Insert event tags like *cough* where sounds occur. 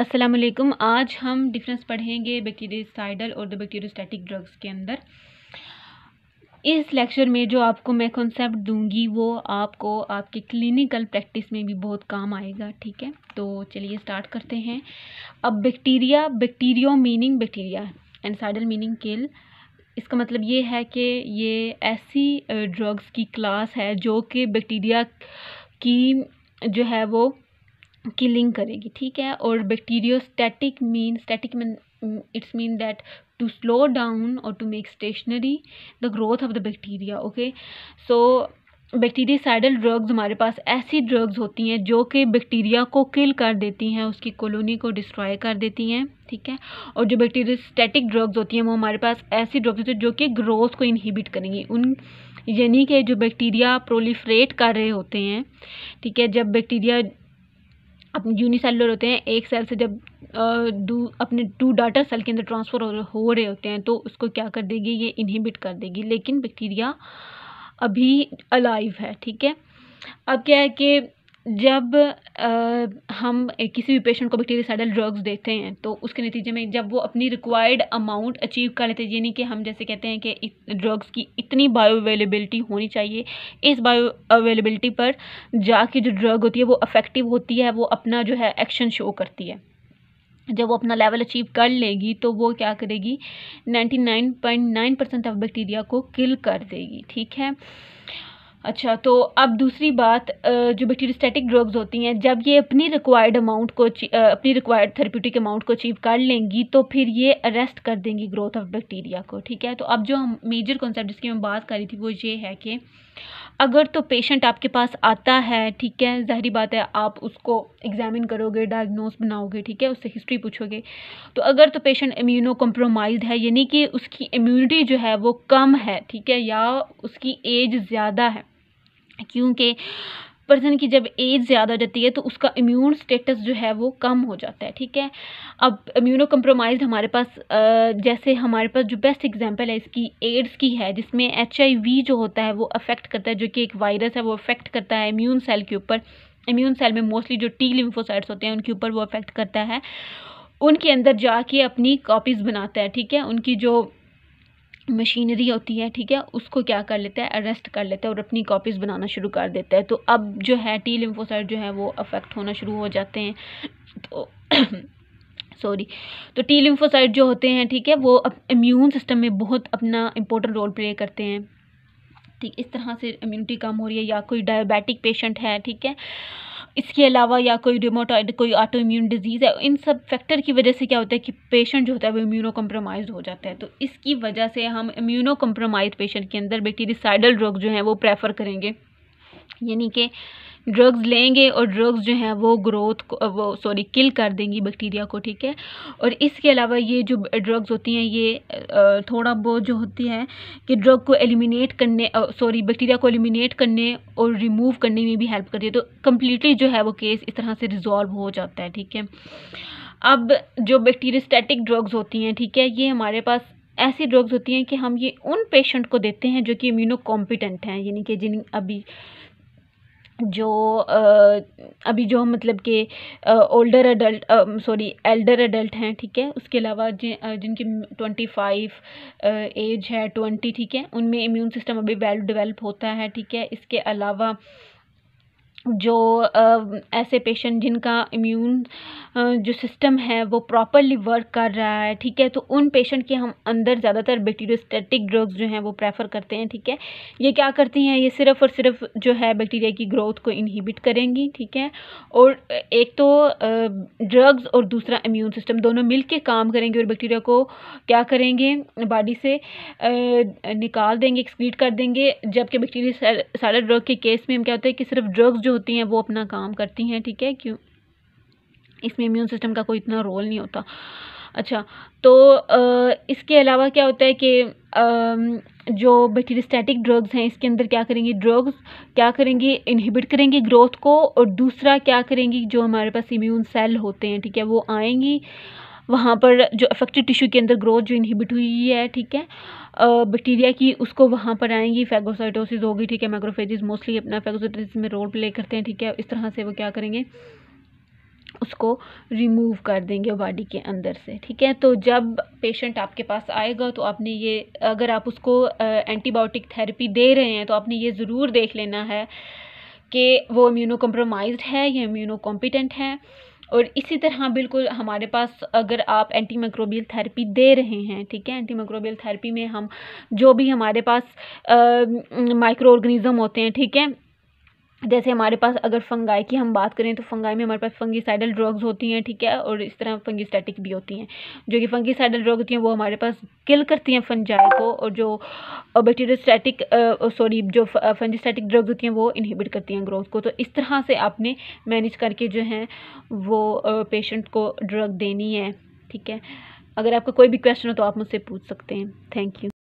असलम आज हम डिफरेंस पढ़ेंगे बैक्टीरियासाइडल और द बैक्टीरियोस्टैटिक ड्रग्स के अंदर इस लेक्चर में जो आपको मैं कॉन्सेप्ट दूंगी वो आपको आपके क्लिनिकल प्रैक्टिस में भी बहुत काम आएगा ठीक है तो चलिए स्टार्ट करते हैं अब bacteria bacterio meaning bacteria and cidal meaning kill इसका मतलब ये है कि ये ऐसी ड्रग्स की क्लास है जो कि बैक्टीरिया की जो है वो किलिंग करेगी ठीक है और bacteriostatic mean static mean it's mean that slow down और to make stationary the growth of the bacteria okay so bacteria bactericidal drugs हमारे पास ऐसी ड्रग्स होती हैं जो कि बैक्टीरिया को किल कर देती हैं उसकी कॉलोनी को डिस्ट्रॉय कर देती हैं ठीक है और जो बैक्टीरियास्टैटिक ड्रग्स होती हैं वो हमारे पास ऐसी ड्रग्स होती हैं जो कि ग्रोथ को इनहिबिट करेंगी उन यानी कि जो बैक्टीरिया प्रोलीफ्रेट कर रहे होते हैं ठीक है जब बैक्टीरिया अपने यूनिसेलुलर होते हैं एक सेल से जब दू अपने टू डाटर सेल के अंदर ट्रांसफ़र हो रहे होते हैं तो उसको क्या कर देगी ये इनहिबिट कर देगी लेकिन बैक्टीरिया अभी अलाइव है ठीक है अब क्या है कि जब हम किसी भी पेशेंट को साइडल ड्रग्स देते हैं तो उसके नतीजे में जब वो अपनी रिक्वायर्ड अमाउंट अचीव कर लेते हैं यानी कि हम जैसे कहते हैं कि ड्रग्स की इतनी बायो अवेलेबिलिटी होनी चाहिए इस बायो अवेलेबिलिटी पर जाके जो ड्रग होती है वो अफेक्टिव होती है वो अपना जो है एक्शन शो करती है जब वो अपना लेवल अचीव कर लेगी तो वो क्या करेगी नाइन परसेंट ऑफ बैक्टीरिया को किल कर देगी ठीक है अच्छा तो अब दूसरी बात जो बैक्टीरियोस्टैटिक ड्रग्स होती हैं जब ये अपनी रिक्वायर्ड अमाउंट को अपनी रिक्वायर्ड थेरेप्यूटिक अमाउंट को अचीव कर लेंगी तो फिर ये अरेस्ट कर देंगी ग्रोथ ऑफ बैक्टीरिया को ठीक है तो अब जो हम मेजर कॉन्सेप्ट जिसकी मैं बात कर रही थी वो ये है कि अगर तो पेशेंट आपके पास आता है ठीक है जहरी बात है आप उसको एग्जामिन करोगे डायग्नोस बनाओगे ठीक है उससे हिस्ट्री पूछोगे तो अगर तो पेशेंट इम्यूनो कम्प्रोमाइज़्ड है यानी कि उसकी इम्यूनिटी जो है वो कम है ठीक है या उसकी एज ज़्यादा है क्योंकि पर्सन की जब एज ज़्यादा हो जाती है तो उसका इम्यून स्टेटस जो है वो कम हो जाता है ठीक है अब इम्यूनो कम्प्रोमाइज हमारे पास जैसे हमारे पास जो बेस्ट एग्जांपल है इसकी एड्स की है जिसमें एच जो होता है वो अफेक्ट करता है जो कि एक वायरस है वो अफेक्ट करता है इम्यून सेल के ऊपर इम्यून सेल में मोस्टली जो टी लिम्फोसाइड्स होते हैं उनके ऊपर वो अफेक्ट करता है उनके अंदर जाके अपनी कॉपीज़ बनाता है ठीक है उनकी जो मशीनरी होती है ठीक है उसको क्या कर लेता है अरेस्ट कर लेता है और अपनी कॉपीज़ बनाना शुरू कर देता है तो अब जो है टी लिम्फोसाइट जो है वो अफेक्ट होना शुरू हो जाते हैं तो सॉरी *coughs* तो टी लिम्फोसाइट जो होते हैं ठीक है वो इम्यून सिस्टम में बहुत अपना इंपॉर्टेंट रोल प्ले करते हैं ठीक इस तरह से इम्यूनिटी कम हो रही है या कोई डायबिटिक पेशेंट है ठीक है इसके अलावा या कोई रिमोटॉइड कोई ऑटो इम्यून डिजीज़ है इन सब फैक्टर की वजह से क्या होता है कि पेशेंट जो होता है वो इम्यूनो कम्प्रोमाइज हो जाता है तो इसकी वजह से हम इम्यूनो कम्प्रोमाइज पेशेंट के अंदर बैक्टीरिसाइडल रोग जो हैं वो प्रेफर करेंगे यानी कि ड्रग्स लेंगे और ड्रग्स जो हैं वो ग्रोथ को वो सॉरी किल कर देंगी बैक्टीरिया को ठीक है और इसके अलावा ये जो ड्रग्स होती हैं ये थोड़ा बहुत जो होती है कि ड्रग को एलिमिनेट करने सॉरी बैक्टीरिया को एलिमिनेट करने और रिमूव करने में भी हेल्प करती है तो कम्प्लीटली जो है वो केस इस तरह से रिजॉल्व हो जाता है ठीक है अब जो बैक्टीरिया स्टैटिक ड्रग्स होती हैं ठीक है ये हमारे पास ऐसी ड्रग्स होती हैं कि हम ये उन पेशेंट को देते हैं जो कि इम्यूनो कॉम्पिटेंट हैं यानी कि जिन अभी जो अभी जो मतलब के older adult sorry elder adult हैं ठीक है उसके अलावा जिन जिनकी ट्वेंटी फाइव एज है ट्वेंटी ठीक है उनमें इम्यून सिस्टम अभी वेल डेवलप होता है ठीक है इसके अलावा जो ऐसे पेशेंट जिनका इम्यून जो सिस्टम है वो प्रॉपरली वर्क कर रहा है ठीक है तो उन पेशेंट के हम अंदर ज़्यादातर बैक्टीरियोस्टेटिक ड्रग्स जो हैं वो प्रेफर करते हैं ठीक है ये क्या करती हैं ये सिर्फ़ और सिर्फ जो है बैक्टीरिया की ग्रोथ को इनहिबिट करेंगी ठीक है और एक तो ड्रग्स और दूसरा इम्यून सिस्टम दोनों मिल के काम करेंगे और बैक्टीरिया को क्या करेंगे बॉडी से निकाल देंगे एक्सक्रीट कर देंगे जबकि बैक्टीरिया सारा ड्रग के केस में हम क्या होते हैं कि सिर्फ ड्रग्स जो जो होती हैं वो अपना काम करती हैं ठीक है क्यों इसमें इम्यून सिस्टम का कोई इतना रोल नहीं होता अच्छा तो आ, इसके अलावा क्या होता है कि आ, जो बैक्टीरिस्टैटिक ड्रग्स हैं इसके अंदर क्या करेंगी ड्रग्स क्या करेंगी इनहिबिट करेंगी ग्रोथ को और दूसरा क्या करेंगी जो हमारे पास इम्यून सेल होते हैं ठीक है वो आएंगी वहाँ पर जो अफेक्टेड टिश्यू के अंदर ग्रोथ जो इनहिबिट हुई है ठीक है बैक्टीरिया की उसको वहाँ पर आएंगी फेगोसाइटोसिस होगी ठीक है माइक्रोफेजिस मोस्टली अपना फैगोसाइटोसिस में रोल प्ले करते हैं ठीक है इस तरह से वो क्या करेंगे उसको रिमूव कर देंगे बॉडी के अंदर से ठीक है तो जब पेशेंट आपके पास आएगा तो आपने ये अगर आप उसको एंटीबायोटिक थेरेपी दे रहे हैं तो आपने ये ज़रूर देख लेना है कि वो इम्यूनो कम्प्रोमाइज्ड है या इम्यूनो कॉम्पिटेंट है और इसी तरह हाँ, बिल्कुल हमारे पास अगर आप एंटी माइक्रोबियल थेरेपी दे रहे हैं ठीक है एंटी माइक्रोबियल थेरेपी में हम जो भी हमारे पास माइक्रो ऑर्गेनिज़म होते हैं ठीक है जैसे हमारे पास अगर फंगाई की हम बात करें तो फंगाई में हमारे पास फंगिसाइडल ड्रग्स होती हैं ठीक है और इस तरह फंगिस्टेटिक भी होती हैं जो कि फंगिसाइडल ड्रग होती हैं वो हमारे पास किल करती हैं फंजाई को और जो बैक्टीरियोस्टैटिक सॉरी जो फंजिस्टैटिक ड्रग्स होती हैं वो इनहिबिट करती हैं ग्रोथ को तो इस तरह से आपने मैनेज करके जो है वो पेशेंट को ड्रग देनी है ठीक है अगर आपका कोई भी क्वेश्चन हो तो आप मुझसे पूछ सकते हैं थैंक यू